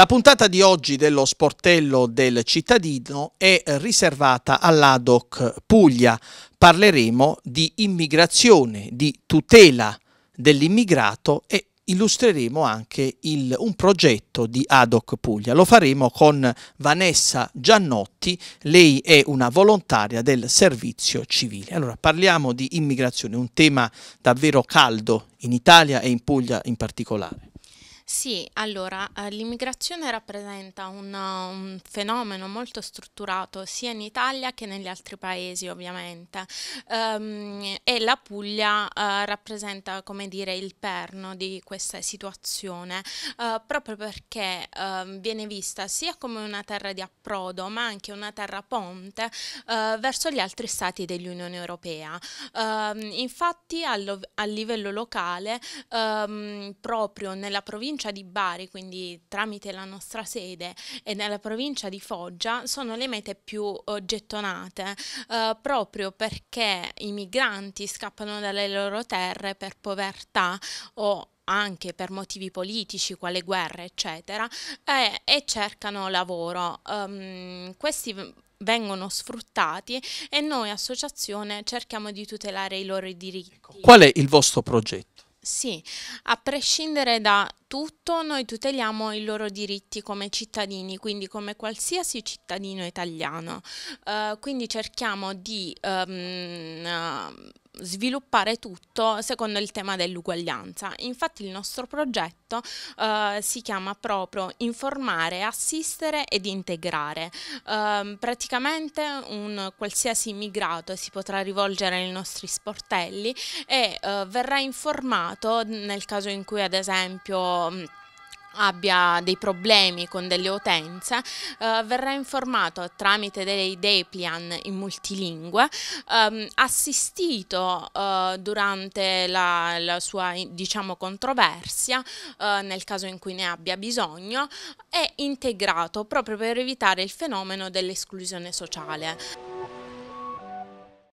La puntata di oggi dello sportello del cittadino è riservata all'ADOC Puglia. Parleremo di immigrazione, di tutela dell'immigrato e illustreremo anche il, un progetto di ADOC Puglia. Lo faremo con Vanessa Giannotti, lei è una volontaria del servizio civile. Allora parliamo di immigrazione, un tema davvero caldo in Italia e in Puglia in particolare. Sì, allora, eh, l'immigrazione rappresenta un, un fenomeno molto strutturato sia in Italia che negli altri paesi, ovviamente. Ehm, e la Puglia, eh, rappresenta, come dire, il perno di questa situazione, eh, proprio perché, ehm, viene vista sia come una terra di approdo, ma anche una terra ponte, eh, verso gli altri stati dell'Unione Europea. Ehm, infatti, allo- a livello locale, ehm, proprio nella provincia provincia di Bari, quindi tramite la nostra sede, e nella provincia di Foggia sono le mete più eh, gettonate, eh, proprio perché i migranti scappano dalle loro terre per povertà o anche per motivi politici, quale guerre, eccetera, eh, e cercano lavoro. Um, questi vengono sfruttati e noi associazione cerchiamo di tutelare i loro diritti. Qual è il vostro progetto? Sì, a prescindere da tutto, noi tuteliamo i loro diritti come cittadini, quindi come qualsiasi cittadino italiano. Uh, quindi cerchiamo di um, sviluppare tutto secondo il tema dell'uguaglianza. Infatti il nostro progetto eh, si chiama proprio informare, assistere ed integrare. Eh, praticamente un qualsiasi immigrato si potrà rivolgere ai nostri sportelli e eh, verrà informato nel caso in cui ad esempio abbia dei problemi con delle utenze eh, verrà informato tramite dei deplian in multilingue, ehm, assistito eh, durante la, la, sua diciamo controversia eh, nel caso in cui ne abbia bisogno e integrato proprio per evitare il fenomeno dell'esclusione sociale.